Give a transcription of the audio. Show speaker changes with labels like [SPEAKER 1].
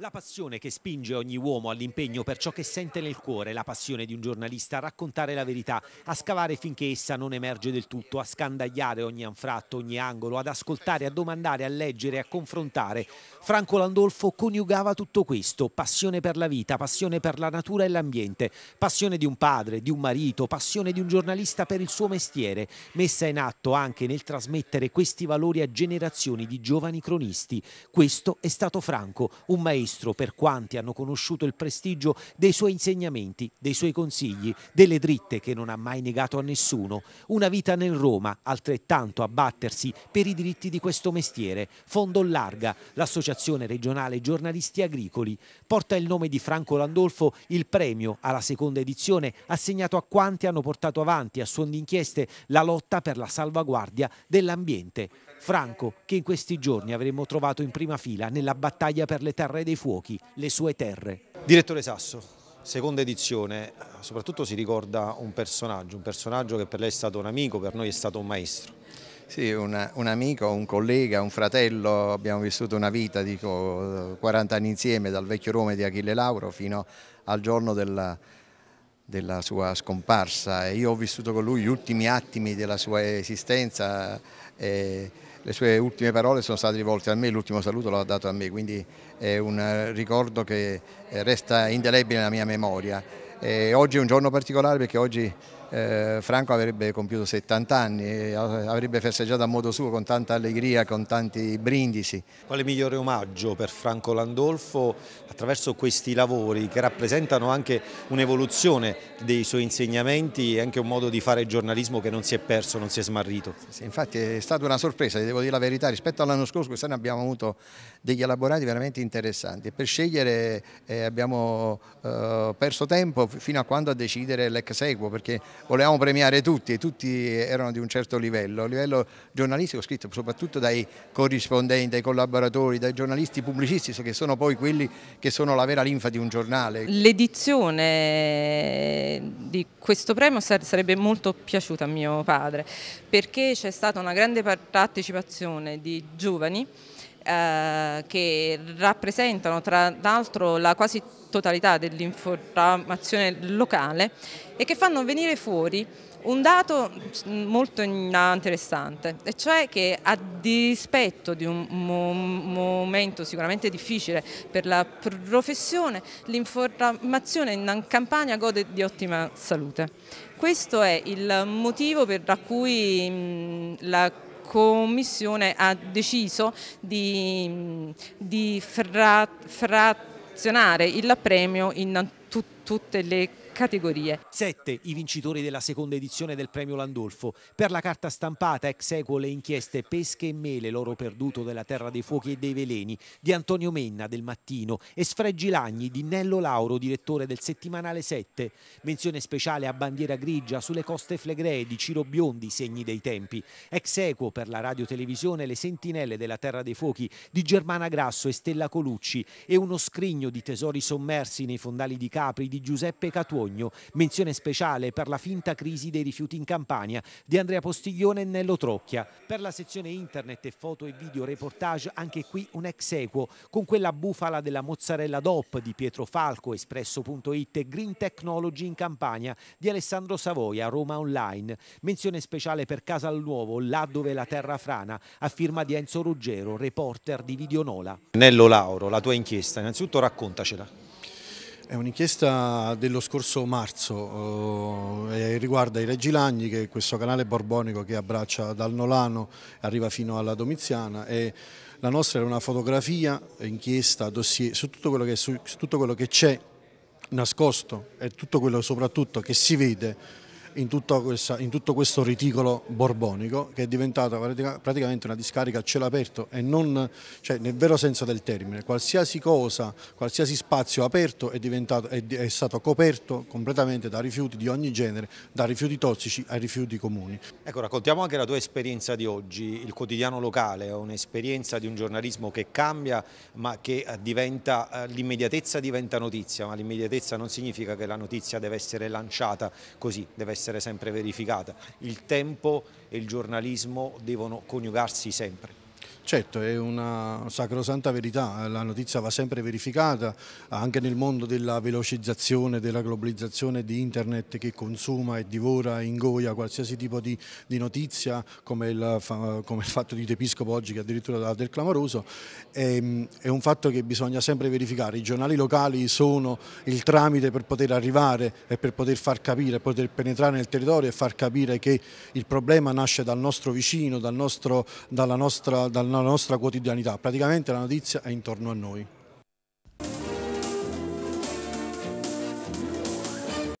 [SPEAKER 1] La passione che spinge ogni uomo all'impegno per ciò che sente nel cuore, la passione di un giornalista a raccontare la verità, a scavare finché essa non emerge del tutto, a scandagliare ogni anfratto, ogni angolo, ad ascoltare, a domandare, a leggere, a confrontare. Franco Landolfo coniugava tutto questo, passione per la vita, passione per la natura e l'ambiente, passione di un padre, di un marito, passione di un giornalista per il suo mestiere, messa in atto anche nel trasmettere questi valori a generazioni di giovani cronisti. Questo è stato Franco, un maestro maestro per quanti hanno conosciuto il prestigio dei suoi insegnamenti, dei suoi consigli, delle dritte che non ha mai negato a nessuno. Una vita nel Roma, altrettanto a battersi per i diritti di questo mestiere. Fondo Larga, l'associazione regionale giornalisti agricoli, porta il nome di Franco Landolfo il premio alla seconda edizione assegnato a quanti hanno portato avanti a suon di inchieste la lotta per la salvaguardia dell'ambiente. Franco, che in questi giorni avremmo trovato in prima fila nella battaglia per le terre dei fuochi, le sue terre. Direttore Sasso, seconda edizione, soprattutto
[SPEAKER 2] si ricorda un personaggio, un personaggio che per lei è stato un amico, per noi è stato un maestro. Sì, una, un amico, un collega, un fratello, abbiamo vissuto una vita, dico, 40 anni insieme, dal vecchio Rome di Achille Lauro fino al giorno della della sua scomparsa io ho vissuto con lui gli ultimi attimi della sua esistenza e le sue ultime parole sono state rivolte a me, l'ultimo saluto l'ha dato a me, quindi è un ricordo che resta indelebile nella mia memoria. E oggi è un giorno particolare perché oggi eh, Franco avrebbe compiuto 70 anni e avrebbe festeggiato a modo suo con tanta allegria, con tanti brindisi. Quale migliore omaggio per Franco
[SPEAKER 1] Landolfo attraverso questi lavori che rappresentano anche un'evoluzione dei suoi insegnamenti e anche un modo di fare giornalismo che non si è perso, non si è smarrito?
[SPEAKER 2] Sì, infatti è stata una sorpresa, devo dire la verità, rispetto all'anno scorso quest'anno abbiamo avuto degli elaborati veramente interessanti. e Per scegliere eh, abbiamo eh, perso tempo fino a quando a decidere l'ex equo perché volevamo premiare tutti e tutti erano di un certo livello, a livello giornalistico scritto soprattutto dai corrispondenti, dai collaboratori, dai giornalisti pubblicisti che sono poi quelli che sono la vera linfa di un giornale.
[SPEAKER 3] L'edizione di questo premio sarebbe molto piaciuta a mio padre perché c'è stata una grande partecipazione di giovani eh, che rappresentano tra l'altro la quasi totalità dell'informazione locale e che fanno venire fuori un dato mm, molto interessante, e cioè che a dispetto di un mo momento sicuramente difficile per la professione, l'informazione in campagna gode di ottima salute. Questo è il motivo per cui mm, la Commissione ha deciso di, mm, di fra, fra posizionare il premio in tut tutte le categorie.
[SPEAKER 1] Sette i vincitori della seconda edizione del premio Landolfo. Per la carta stampata ex equo le inchieste Pesche e Mele, l'oro perduto della terra dei fuochi e dei veleni, di Antonio Menna del Mattino e Sfreggi Lagni di Nello Lauro, direttore del settimanale 7. Menzione speciale a bandiera grigia sulle coste flegree di Ciro Biondi, segni dei tempi. Ex equo per la radiotelevisione Le sentinelle della terra dei fuochi di Germana Grasso e Stella Colucci e uno scrigno di tesori sommersi nei fondali di Capri di Giuseppe Catuogno Codogno. Menzione speciale per la finta crisi dei rifiuti in Campania di Andrea Postiglione e Nello Trocchia. Per la sezione internet e foto e video reportage anche qui un ex equo con quella bufala della mozzarella DOP di Pietro Falco, espresso.it e Green Technology in Campania di Alessandro Savoia, Roma Online. Menzione speciale per Casa al Nuovo, là dove la terra frana, a firma di Enzo Ruggero, reporter di Video Nola. Nello Lauro, la tua inchiesta, innanzitutto raccontacela.
[SPEAKER 4] È un'inchiesta dello scorso marzo, eh, riguarda i Reggi Lagni, che è questo canale borbonico che abbraccia dal Nolano, arriva fino alla Domiziana e la nostra era una fotografia, inchiesta, dossier su tutto quello che c'è nascosto e tutto quello soprattutto che si vede in tutto, questa, in tutto questo reticolo borbonico che è diventata praticamente una discarica a cielo aperto e non, cioè, nel vero senso del termine, qualsiasi cosa, qualsiasi spazio aperto è, è, è stato coperto completamente da rifiuti di ogni genere, da rifiuti tossici ai rifiuti comuni.
[SPEAKER 1] Ecco, raccontiamo anche la tua esperienza di oggi, il quotidiano locale, un'esperienza di un giornalismo che cambia ma che eh, diventa, eh, l'immediatezza diventa notizia, ma l'immediatezza non significa che la notizia deve essere lanciata così, deve essere essere sempre verificata. Il tempo e il giornalismo devono
[SPEAKER 4] coniugarsi sempre. Certo, è una sacrosanta verità, la notizia va sempre verificata, anche nel mondo della velocizzazione, della globalizzazione di internet che consuma e divora e ingoia qualsiasi tipo di, di notizia, come il, come il, fatto di Tepiscopo oggi che addirittura dà del clamoroso, è, ehm, è un fatto che bisogna sempre verificare. I giornali locali sono il tramite per poter arrivare e per poter far capire, poter penetrare nel territorio e far capire che il problema nasce dal nostro vicino, dal nostro, dalla nostra... Dal nella nostra quotidianità, praticamente la notizia è intorno a noi.